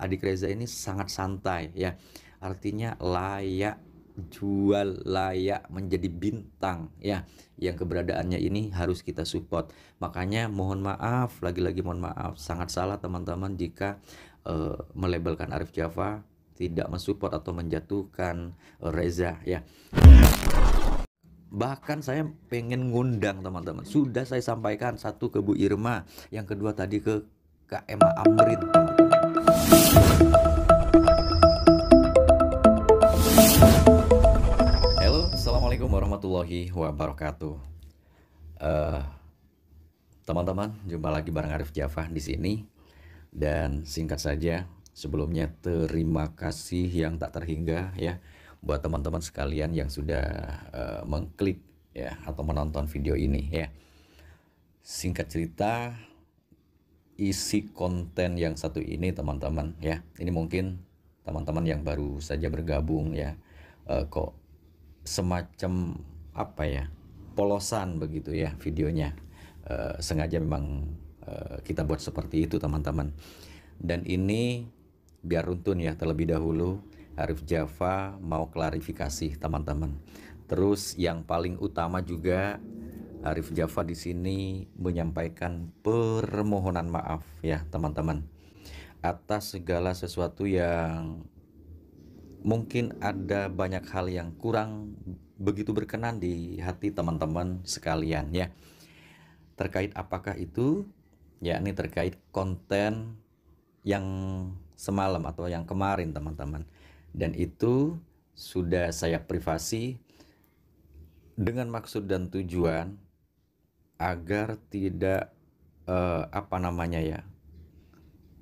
Adik Reza ini sangat santai ya. Artinya layak jual layak menjadi bintang ya yang keberadaannya ini harus kita support makanya mohon maaf lagi-lagi mohon maaf sangat salah teman-teman jika uh, melabelkan Arif Java tidak mensupport atau menjatuhkan eh, Reza ya bahkan saya pengen ngundang teman-teman sudah saya sampaikan satu ke Bu Irma yang kedua tadi ke KM Amrin teman -teman. warahmatullahi wabarakatuh. Uh, teman-teman, jumpa lagi bareng Arif Jafah di sini. Dan singkat saja, sebelumnya terima kasih yang tak terhingga ya buat teman-teman sekalian yang sudah uh, mengklik ya atau menonton video ini ya. Singkat cerita, isi konten yang satu ini teman-teman ya. Ini mungkin teman-teman yang baru saja bergabung ya. Uh, kok semacam apa ya polosan begitu ya videonya e, sengaja memang e, kita buat seperti itu teman-teman dan ini biar runtun ya terlebih dahulu Arif Java mau klarifikasi teman-teman terus yang paling utama juga Arif Java di sini menyampaikan permohonan maaf ya teman-teman atas segala sesuatu yang mungkin ada banyak hal yang kurang begitu berkenan di hati teman-teman sekalian ya. Terkait apakah itu? ya ini terkait konten yang semalam atau yang kemarin teman-teman. Dan itu sudah saya privasi dengan maksud dan tujuan agar tidak eh, apa namanya ya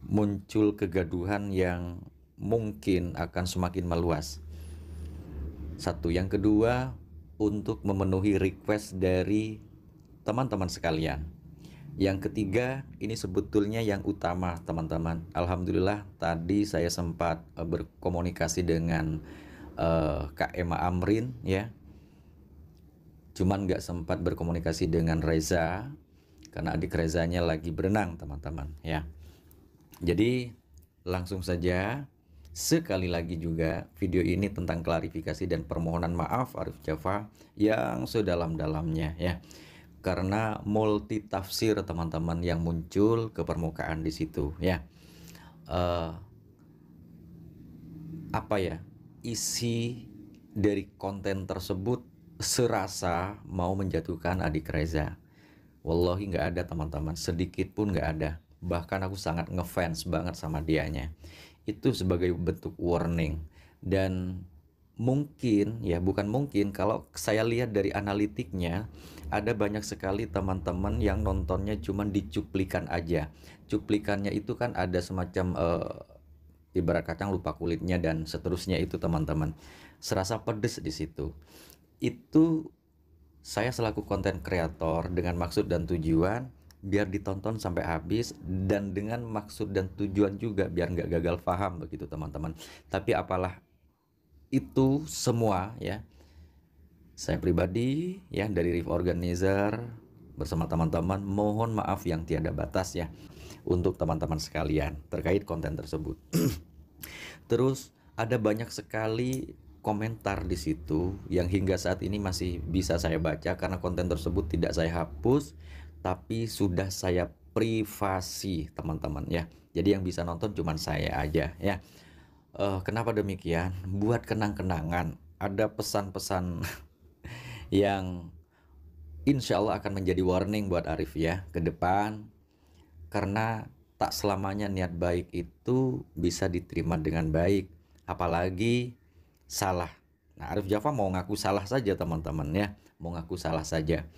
muncul kegaduhan yang mungkin akan semakin meluas. Satu yang kedua, untuk memenuhi request dari teman-teman sekalian. Yang ketiga, ini sebetulnya yang utama, teman-teman. Alhamdulillah, tadi saya sempat eh, berkomunikasi dengan uh, Kak Emma Amrin, ya. Cuman nggak sempat berkomunikasi dengan Reza, karena adik Rezanya lagi berenang, teman-teman, ya. Jadi, langsung saja Sekali lagi juga video ini tentang klarifikasi dan permohonan maaf Arif Jafar yang sedalam-dalamnya ya. Karena multi tafsir teman-teman yang muncul ke permukaan di situ ya. Uh, apa ya? Isi dari konten tersebut serasa mau menjatuhkan adik Reza. Wallahi nggak ada teman-teman, sedikit pun nggak ada bahkan aku sangat ngefans banget sama dianya itu sebagai bentuk warning dan mungkin ya bukan mungkin kalau saya lihat dari analitiknya ada banyak sekali teman-teman yang nontonnya cuma dicuplikan aja cuplikannya itu kan ada semacam uh, ibarat kacang lupa kulitnya dan seterusnya itu teman-teman serasa pedes di situ itu saya selaku konten kreator dengan maksud dan tujuan biar ditonton sampai habis dan dengan maksud dan tujuan juga biar nggak gagal paham begitu teman-teman tapi apalah itu semua ya saya pribadi ya dari Riff Organizer bersama teman-teman mohon maaf yang tiada batas ya untuk teman-teman sekalian terkait konten tersebut terus ada banyak sekali komentar di situ yang hingga saat ini masih bisa saya baca karena konten tersebut tidak saya hapus tapi sudah saya privasi teman-teman ya. Jadi yang bisa nonton cuma saya aja ya. Uh, kenapa demikian? Buat kenang-kenangan. Ada pesan-pesan yang insya Allah akan menjadi warning buat Arif ya ke depan karena tak selamanya niat baik itu bisa diterima dengan baik apalagi salah nah Arif Jafar mau ngaku salah saja teman-teman ya mau ngaku salah saja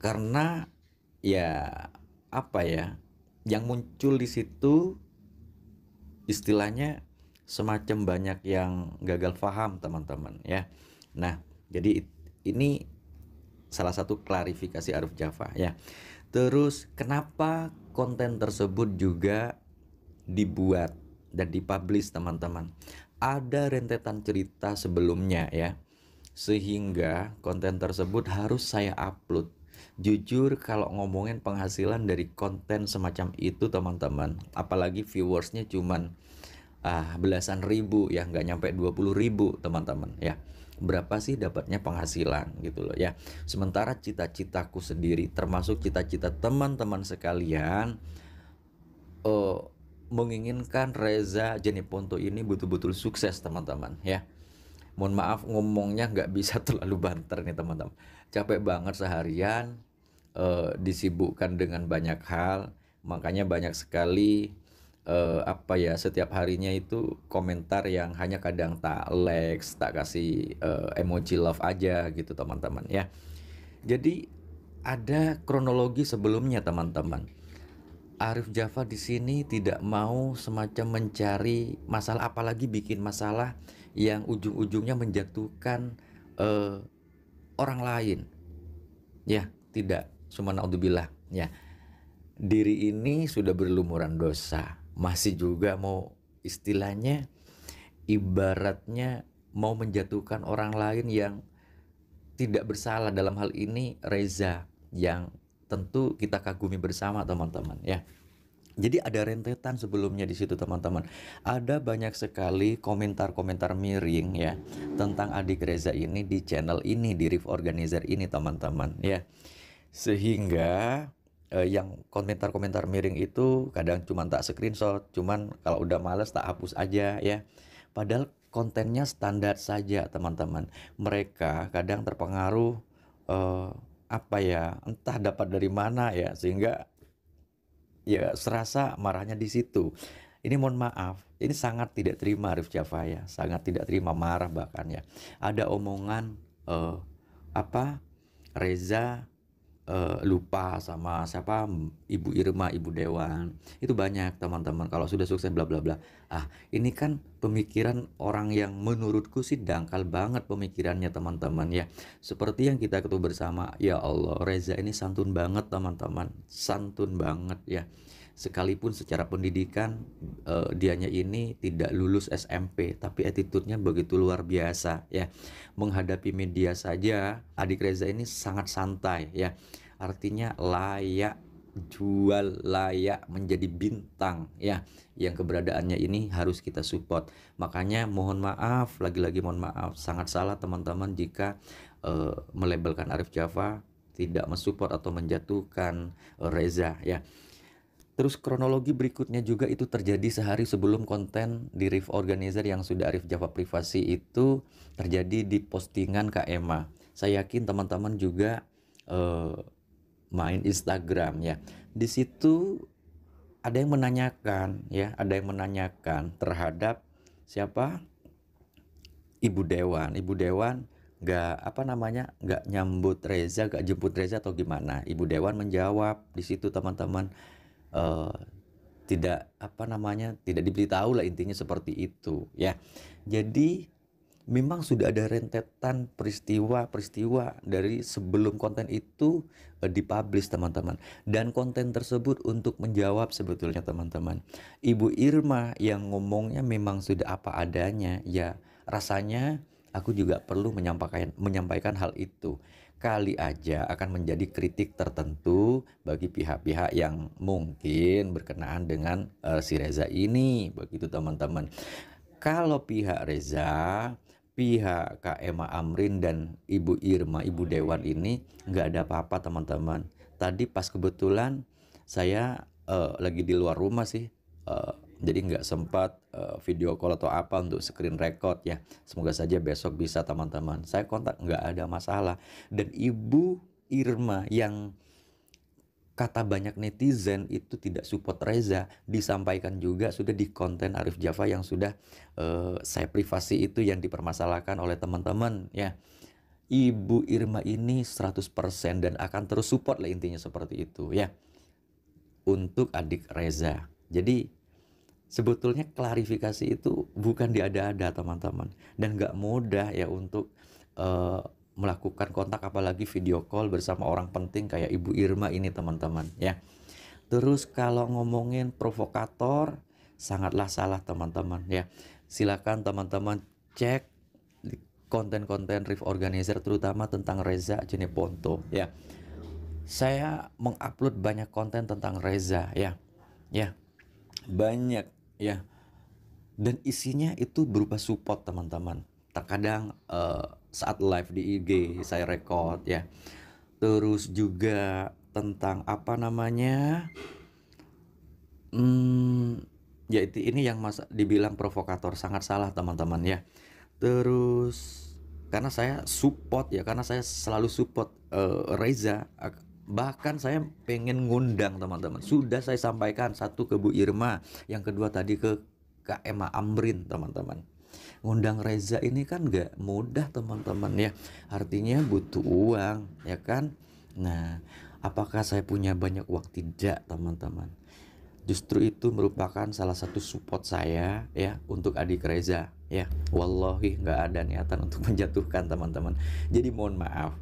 karena ya apa ya yang muncul di situ istilahnya semacam banyak yang gagal paham teman-teman ya nah jadi ini salah satu klarifikasi Arif Java ya terus kenapa konten tersebut juga dibuat dan dipublish teman-teman ada rentetan cerita sebelumnya ya sehingga konten tersebut harus saya upload Jujur kalau ngomongin penghasilan dari konten semacam itu teman-teman, apalagi viewersnya cuman ah, belasan ribu ya, nggak nyampe 20 ribu teman-teman ya. Berapa sih dapatnya penghasilan gitu loh ya. Sementara cita-citaku sendiri termasuk cita-cita teman-teman sekalian uh, menginginkan Reza Jeniponto ini betul-betul sukses teman-teman ya mohon maaf ngomongnya nggak bisa terlalu banter nih teman-teman capek banget seharian, eh, disibukkan dengan banyak hal, makanya banyak sekali eh, apa ya setiap harinya itu komentar yang hanya kadang tak like tak kasih eh, emoji love aja gitu teman-teman ya. Jadi ada kronologi sebelumnya teman-teman. Arif Jafar di sini tidak mau semacam mencari masalah apalagi bikin masalah yang ujung-ujungnya menjatuhkan eh, orang lain. Ya, tidak. Cuma naudzubillah. Ya. Diri ini sudah berlumuran dosa, masih juga mau istilahnya ibaratnya mau menjatuhkan orang lain yang tidak bersalah dalam hal ini Reza yang tentu kita kagumi bersama teman-teman ya. Jadi ada rentetan sebelumnya di situ teman-teman. Ada banyak sekali komentar-komentar miring ya tentang adik Reza ini di channel ini di reef Organizer ini teman-teman ya. Sehingga eh, yang komentar-komentar miring itu kadang cuma tak screenshot, cuman kalau udah males tak hapus aja ya. Padahal kontennya standar saja teman-teman. Mereka kadang terpengaruh eh, apa ya entah dapat dari mana ya sehingga ya serasa marahnya di situ. Ini mohon maaf, ini sangat tidak terima Arif Jaffa ya. sangat tidak terima marah bahkan ya. Ada omongan eh, apa Reza uh, lupa sama siapa Ibu Irma, Ibu Dewan. Itu banyak teman-teman kalau sudah sukses bla bla bla. Ah, ini kan pemikiran orang yang menurutku sih dangkal banget pemikirannya teman-teman ya. Seperti yang kita ketemu bersama, ya Allah, Reza ini santun banget teman-teman. Santun banget ya sekalipun secara pendidikan uh, dianya ini tidak lulus SMP tapi attitude-nya begitu luar biasa ya menghadapi media saja adik Reza ini sangat santai ya artinya layak jual layak menjadi bintang ya yang keberadaannya ini harus kita support makanya mohon maaf lagi-lagi mohon maaf sangat salah teman-teman jika uh, melabelkan Arif Java tidak mensupport atau menjatuhkan Reza ya Terus kronologi berikutnya juga itu terjadi sehari sebelum konten di Reef Organizer yang sudah Arif Java privasi itu terjadi di postingan Kak Emma. Saya yakin teman-teman juga uh, main Instagram ya. Di situ ada yang menanyakan ya, ada yang menanyakan terhadap siapa Ibu Dewan. Ibu Dewan gak apa namanya gak nyambut Reza, gak jemput Reza atau gimana? Ibu Dewan menjawab di situ teman-teman uh, tidak apa namanya tidak diberitahu lah intinya seperti itu ya jadi memang sudah ada rentetan peristiwa-peristiwa dari sebelum konten itu eh, dipublish teman-teman dan konten tersebut untuk menjawab sebetulnya teman-teman Ibu Irma yang ngomongnya memang sudah apa adanya ya rasanya aku juga perlu menyampaikan menyampaikan hal itu kali aja akan menjadi kritik tertentu bagi pihak-pihak yang mungkin berkenaan dengan uh, si Reza ini begitu teman-teman kalau pihak Reza pihak Kak Emma Amrin dan Ibu Irma Ibu Dewan ini nggak ada apa-apa teman-teman tadi pas kebetulan saya uh, lagi di luar rumah sih uh, jadi nggak sempat uh, video call atau apa untuk screen record ya semoga saja besok bisa teman-teman saya kontak nggak ada masalah dan ibu Irma yang kata banyak netizen itu tidak support Reza disampaikan juga sudah di konten Arif Java yang sudah uh, saya privasi itu yang dipermasalahkan oleh teman-teman ya Ibu Irma ini 100% dan akan terus support lah intinya seperti itu ya untuk adik Reza jadi sebetulnya klarifikasi itu bukan diada-ada teman-teman dan nggak mudah ya untuk uh, melakukan kontak apalagi video call bersama orang penting kayak Ibu Irma ini teman-teman ya terus kalau ngomongin provokator sangatlah salah teman-teman ya silakan teman-teman cek konten-konten Riff Organizer terutama tentang Reza Jeneponto ya saya mengupload banyak konten tentang Reza ya ya banyak ya dan isinya itu berupa support teman-teman terkadang uh, saat live di IG saya record ya terus juga tentang apa namanya hmm, ya itu ini yang masa dibilang provokator sangat salah teman-teman ya terus karena saya support ya karena saya selalu support uh, Reza bahkan saya pengen ngundang teman-teman. Sudah saya sampaikan satu ke Bu Irma, yang kedua tadi ke Kak Emma Amrin teman-teman. Ngundang Reza ini kan nggak mudah teman-teman ya. Artinya butuh uang ya kan. Nah, apakah saya punya banyak waktu tidak teman-teman? Justru itu merupakan salah satu support saya ya untuk adik Reza ya. Wallahi nggak ada niatan untuk menjatuhkan teman-teman. Jadi mohon maaf.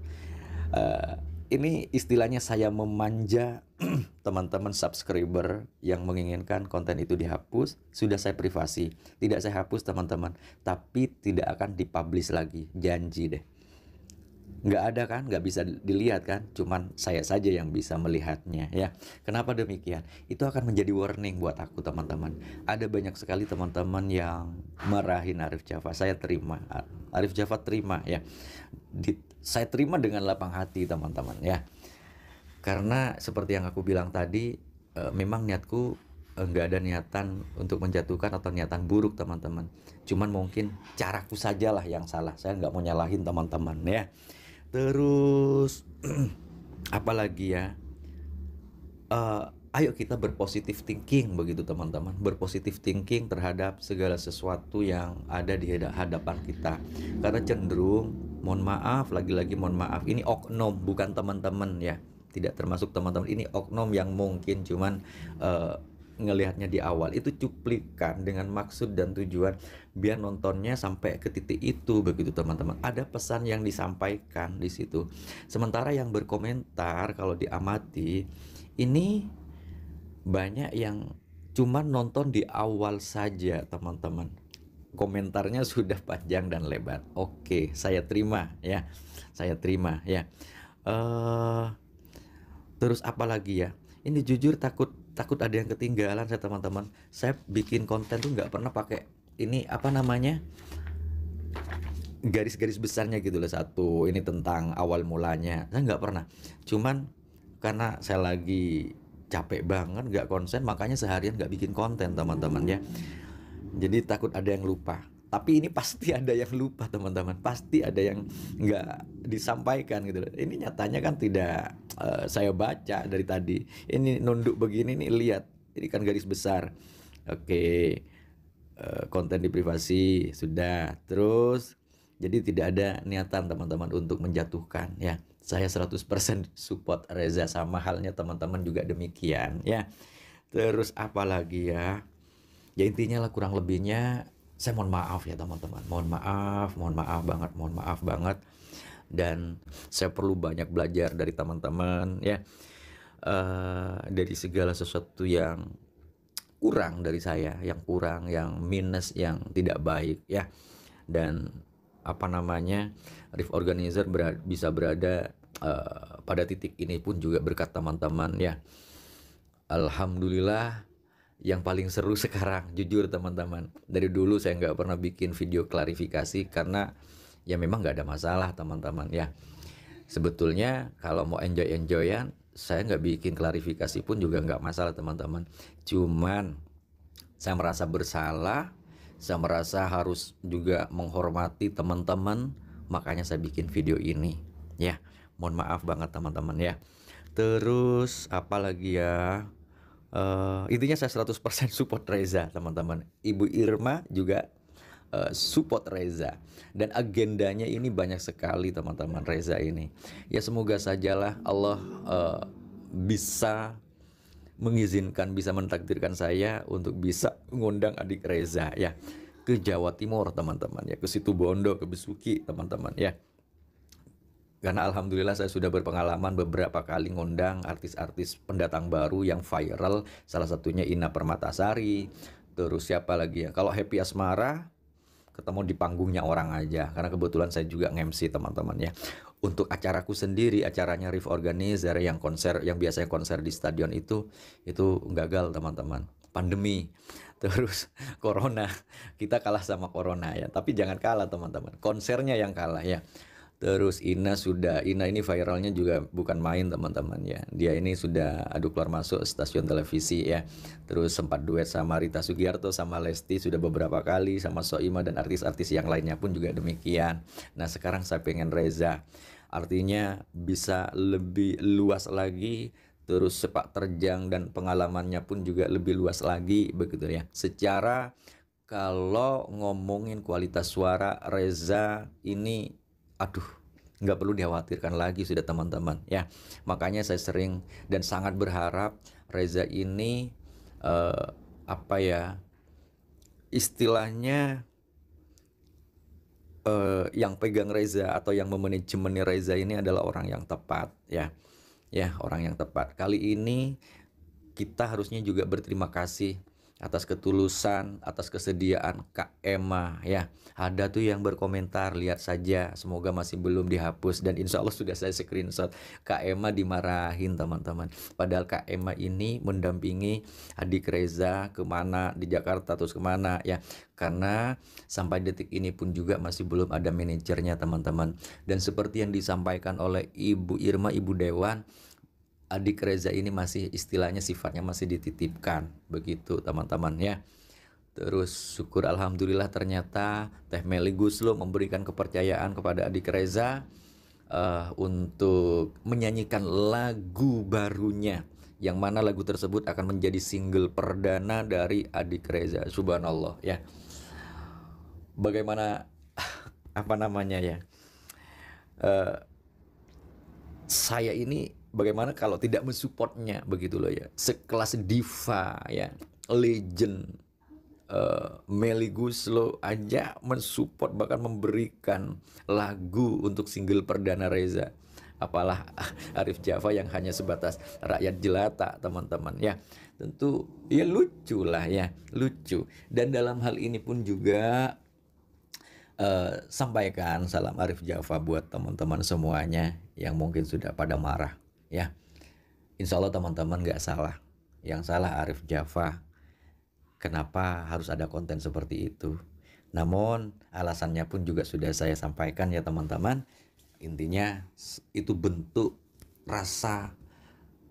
Uh, ini istilahnya saya memanja teman-teman subscriber yang menginginkan konten itu dihapus, sudah saya privasi. Tidak saya hapus teman-teman, tapi tidak akan dipublish lagi, janji deh. Nggak ada kan, nggak bisa dilihat kan, cuman saya saja yang bisa melihatnya ya. Kenapa demikian? Itu akan menjadi warning buat aku teman-teman. Ada banyak sekali teman-teman yang marahin Arif Java, saya terima. Arif Java terima ya saya terima dengan lapang hati teman-teman ya karena seperti yang aku bilang tadi e, memang niatku enggak eh, ada niatan untuk menjatuhkan atau niatan buruk teman-teman cuman mungkin caraku sajalah yang salah saya nggak mau nyalahin teman-teman ya terus apalagi ya e, ayo kita berpositif thinking begitu teman-teman berpositif thinking terhadap segala sesuatu yang ada di hadapan kita karena cenderung mohon maaf lagi-lagi mohon maaf ini oknum bukan teman-teman ya tidak termasuk teman-teman ini oknum yang mungkin cuman uh, ngelihatnya di awal itu cuplikan dengan maksud dan tujuan biar nontonnya sampai ke titik itu begitu teman-teman ada pesan yang disampaikan di situ sementara yang berkomentar kalau diamati ini banyak yang cuman nonton di awal saja teman-teman komentarnya sudah panjang dan lebar. Oke, saya terima ya. Saya terima ya. Uh, terus apa lagi ya? Ini jujur takut takut ada yang ketinggalan saya teman-teman. Saya bikin konten tuh nggak pernah pakai ini apa namanya? garis-garis besarnya gitu loh satu ini tentang awal mulanya saya nggak pernah cuman karena saya lagi capek banget nggak konsen makanya seharian nggak bikin konten teman-teman ya jadi takut ada yang lupa. Tapi ini pasti ada yang lupa teman-teman, pasti ada yang nggak disampaikan gitu. loh Ini nyatanya kan tidak uh, saya baca dari tadi. Ini nunduk begini nih lihat, ini kan garis besar. Oke, okay. uh, eh, konten di privasi sudah. Terus jadi tidak ada niatan teman-teman untuk menjatuhkan ya. Saya 100% support Reza sama halnya teman-teman juga demikian ya. Terus apalagi ya? ya intinya lah kurang lebihnya saya mohon maaf ya teman-teman mohon maaf mohon maaf banget mohon maaf banget dan saya perlu banyak belajar dari teman-teman ya uh, dari segala sesuatu yang kurang dari saya yang kurang yang minus yang tidak baik ya dan apa namanya Riff Organizer berada, bisa berada uh, pada titik ini pun juga berkat teman-teman ya Alhamdulillah yang paling seru sekarang jujur teman-teman dari dulu saya nggak pernah bikin video klarifikasi karena ya memang nggak ada masalah teman-teman ya sebetulnya kalau mau enjoy enjoyan saya nggak bikin klarifikasi pun juga nggak masalah teman-teman cuman saya merasa bersalah saya merasa harus juga menghormati teman-teman makanya saya bikin video ini ya mohon maaf banget teman-teman ya terus apalagi ya Uh, intinya saya 100% support Reza, teman-teman. Ibu Irma juga uh, support Reza. Dan agendanya ini banyak sekali, teman-teman Reza ini. Ya semoga sajalah Allah uh, bisa mengizinkan, bisa mentakdirkan saya untuk bisa mengundang adik Reza ya ke Jawa Timur, teman-teman ya, ke Situ Bondo, ke Besuki, teman-teman ya karena alhamdulillah saya sudah berpengalaman beberapa kali ngundang artis-artis pendatang baru yang viral salah satunya Ina Permatasari terus siapa lagi ya kalau Happy Asmara ketemu di panggungnya orang aja karena kebetulan saya juga ngemsi teman-teman ya untuk acaraku sendiri acaranya Riff Organizer yang konser yang biasanya konser di stadion itu itu gagal teman-teman pandemi terus corona kita kalah sama corona ya tapi jangan kalah teman-teman konsernya yang kalah ya Terus Ina sudah Ina ini viralnya juga bukan main teman-teman ya. Dia ini sudah aduk keluar masuk stasiun televisi ya. Terus sempat duet sama Rita Sugiarto sama Lesti sudah beberapa kali sama Soima dan artis-artis yang lainnya pun juga demikian. Nah, sekarang saya pengen Reza. Artinya bisa lebih luas lagi terus sepak terjang dan pengalamannya pun juga lebih luas lagi begitu ya. Secara kalau ngomongin kualitas suara Reza ini aduh nggak perlu dikhawatirkan lagi sudah teman-teman ya makanya saya sering dan sangat berharap Reza ini uh, apa ya istilahnya uh, yang pegang Reza atau yang memanajemeni Reza ini adalah orang yang tepat ya ya orang yang tepat kali ini kita harusnya juga berterima kasih atas ketulusan, atas kesediaan Kak Emma ya. Ada tuh yang berkomentar, lihat saja, semoga masih belum dihapus dan insya Allah sudah saya screenshot. Kak Emma dimarahin teman-teman. Padahal Kak Emma ini mendampingi adik Reza kemana di Jakarta terus kemana ya. Karena sampai detik ini pun juga masih belum ada manajernya teman-teman. Dan seperti yang disampaikan oleh Ibu Irma, Ibu Dewan, adik Reza ini masih istilahnya sifatnya masih dititipkan begitu teman-teman ya. Terus syukur alhamdulillah ternyata Teh Meli Guslo memberikan kepercayaan kepada adik Reza uh, untuk menyanyikan lagu barunya yang mana lagu tersebut akan menjadi single perdana dari adik Reza subhanallah ya bagaimana apa namanya ya uh, saya ini bagaimana kalau tidak mensupportnya begitu loh ya sekelas diva ya legend uh, eh, Meli Guslo aja mensupport bahkan memberikan lagu untuk single perdana Reza apalah Arif Java yang hanya sebatas rakyat jelata teman-teman ya tentu ya lucu lah ya lucu dan dalam hal ini pun juga Uh, sampaikan salam Arif Java buat teman-teman semuanya yang mungkin sudah pada marah ya insya Allah teman-teman gak salah yang salah Arif Jaffa kenapa harus ada konten seperti itu namun alasannya pun juga sudah saya sampaikan ya teman-teman intinya itu bentuk rasa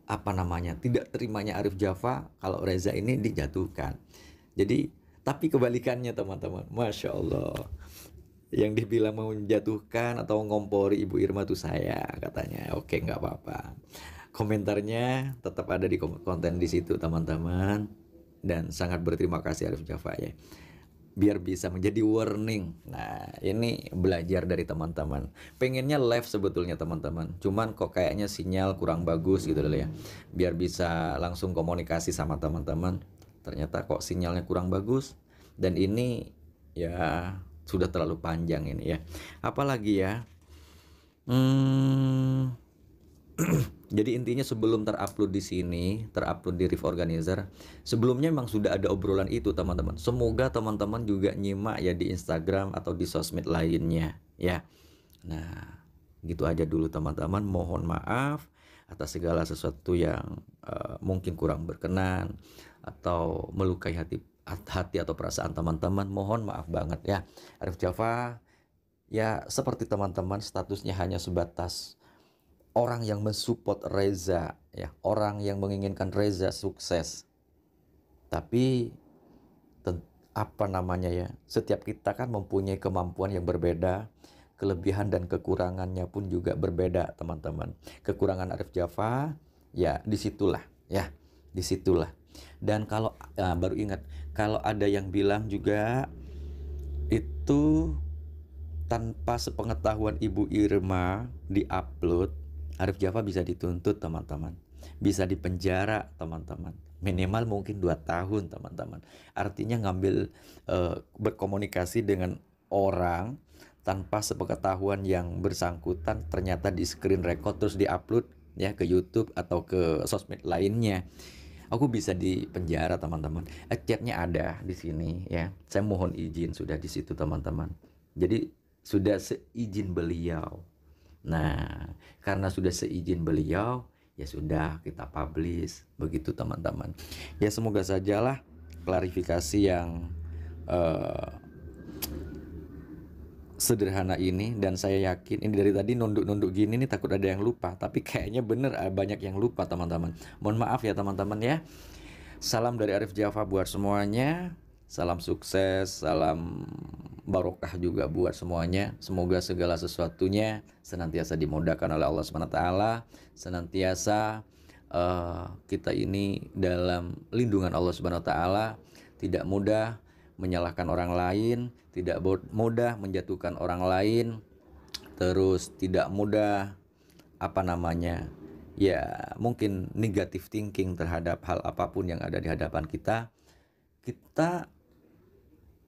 apa namanya tidak terimanya Arif Jaffa kalau Reza ini dijatuhkan jadi tapi kebalikannya teman-teman masya Allah yang dibilang mau menjatuhkan atau ngompori Ibu Irma tuh saya katanya. Oke, nggak apa-apa. Komentarnya tetap ada di konten di situ teman-teman dan sangat berterima kasih Arif Java ya biar bisa menjadi warning. Nah, ini belajar dari teman-teman. Pengennya live sebetulnya teman-teman. Cuman kok kayaknya sinyal kurang bagus gitu loh ya. Biar bisa langsung komunikasi sama teman-teman. Ternyata kok sinyalnya kurang bagus dan ini ya sudah terlalu panjang ini ya. Apalagi ya. Hmm, jadi intinya sebelum terupload di sini, terupload di Reef Organizer, sebelumnya memang sudah ada obrolan itu teman-teman. Semoga teman-teman juga nyimak ya di Instagram atau di sosmed lainnya ya. Nah, gitu aja dulu teman-teman. Mohon maaf atas segala sesuatu yang uh, mungkin kurang berkenan atau melukai hati hati atau perasaan teman-teman, mohon maaf banget ya. Arif Java, ya seperti teman-teman statusnya hanya sebatas orang yang mensupport Reza, ya orang yang menginginkan Reza sukses. Tapi apa namanya ya, setiap kita kan mempunyai kemampuan yang berbeda, kelebihan dan kekurangannya pun juga berbeda teman-teman. Kekurangan Arif Java, ya disitulah ya disitulah dan kalau nah, baru ingat, kalau ada yang bilang juga itu tanpa sepengetahuan Ibu Irma diupload, Arif Java bisa dituntut teman-teman. Bisa dipenjara teman-teman. Minimal mungkin 2 tahun teman-teman. Artinya ngambil uh, berkomunikasi dengan orang tanpa sepengetahuan yang bersangkutan ternyata di screen record terus di upload ya ke YouTube atau ke sosmed lainnya aku bisa di penjara teman-teman eh, chatnya ada di sini ya saya mohon izin sudah di situ teman-teman jadi sudah seizin beliau nah karena sudah seizin beliau ya sudah kita publish begitu teman-teman ya semoga sajalah klarifikasi yang uh, sederhana ini dan saya yakin ini dari tadi nunduk-nunduk gini nih takut ada yang lupa tapi kayaknya bener eh, banyak yang lupa teman-teman mohon maaf ya teman-teman ya salam dari Arif Java buat semuanya salam sukses salam barokah juga buat semuanya semoga segala sesuatunya senantiasa dimudahkan oleh Allah SWT senantiasa uh, kita ini dalam lindungan Allah Subhanahu taala tidak mudah menyalahkan orang lain, tidak mudah menjatuhkan orang lain, terus tidak mudah apa namanya ya mungkin negatif thinking terhadap hal apapun yang ada di hadapan kita kita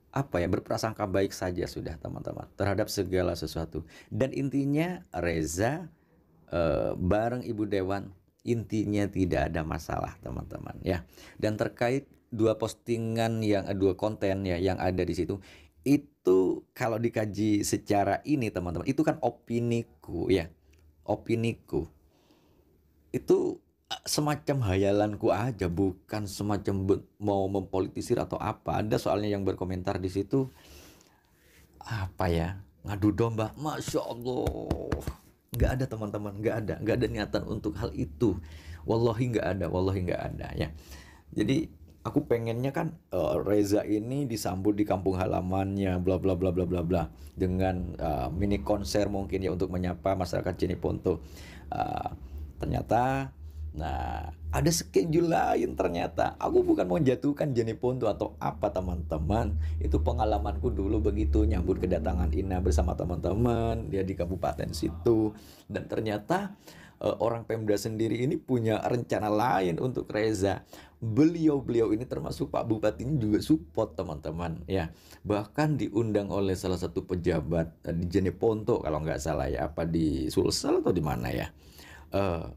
apa ya berprasangka baik saja sudah teman-teman terhadap segala sesuatu dan intinya Reza e, bareng Ibu Dewan intinya tidak ada masalah teman-teman ya dan terkait dua postingan yang eh, dua konten ya yang ada di situ itu kalau dikaji secara ini teman-teman itu kan opiniku ya opiniku itu eh, semacam hayalanku aja bukan semacam mau mempolitisir atau apa ada soalnya yang berkomentar di situ apa ya ngadu domba masya allah nggak ada teman-teman nggak ada nggak ada niatan untuk hal itu wallahi nggak ada wallahi nggak ada ya jadi aku pengennya kan uh, Reza ini disambut di kampung halamannya bla bla bla bla bla bla dengan uh, mini konser mungkin ya untuk menyapa masyarakat Jeneponto. Uh, eh, ternyata nah ada schedule lain ternyata aku bukan mau jatuhkan Ponto atau apa teman-teman itu pengalamanku dulu begitu nyambut kedatangan Ina bersama teman-teman dia di kabupaten situ dan ternyata Eh, orang Pemda sendiri ini punya rencana lain untuk Reza. Beliau-beliau ini termasuk Pak Bupati ini juga support teman-teman ya. Bahkan diundang oleh salah satu pejabat eh, di Jeneponto kalau nggak salah ya, apa di Sulsel atau di mana ya. Uh,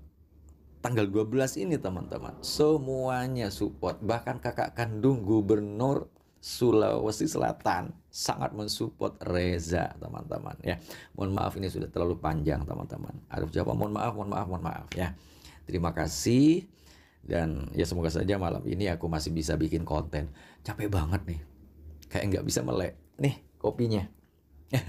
tanggal 12 ini teman-teman semuanya support bahkan kakak kandung gubernur Sulawesi Selatan sangat mensupport Reza teman-teman ya mohon maaf ini sudah terlalu panjang teman-teman Arif Jawa mohon maaf mohon maaf mohon maaf ya terima kasih dan ya semoga saja malam ini aku masih bisa bikin konten capek banget nih kayak nggak bisa melek nih kopinya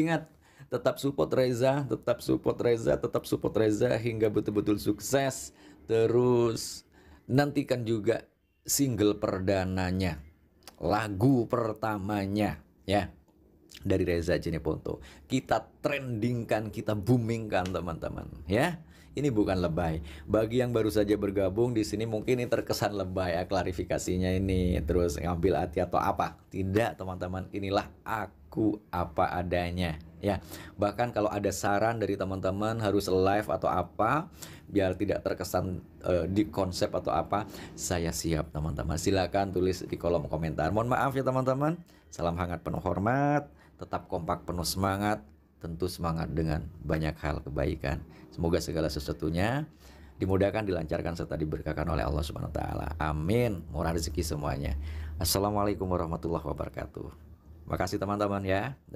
ingat tetap support Reza tetap support Reza tetap support Reza hingga betul-betul sukses terus nantikan juga single perdananya, lagu pertamanya, ya dari Reza Jeneponto. Kita trendingkan, kita boomingkan teman-teman, ya. Ini bukan lebay. Bagi yang baru saja bergabung di sini mungkin ini terkesan lebay ya klarifikasinya ini terus ngambil hati atau apa? Tidak, teman-teman. Inilah aku apa adanya. Ya, bahkan kalau ada saran dari teman-teman harus live atau apa biar tidak terkesan uh, di konsep atau apa, saya siap teman-teman. Silakan tulis di kolom komentar. Mohon maaf ya teman-teman. Salam hangat penuh hormat tetap kompak penuh semangat, tentu semangat dengan banyak hal kebaikan. Semoga segala sesuatunya dimudahkan, dilancarkan serta diberkahkan oleh Allah Subhanahu wa taala. Amin. Murah rezeki semuanya. Assalamualaikum warahmatullahi wabarakatuh. Makasih teman-teman ya.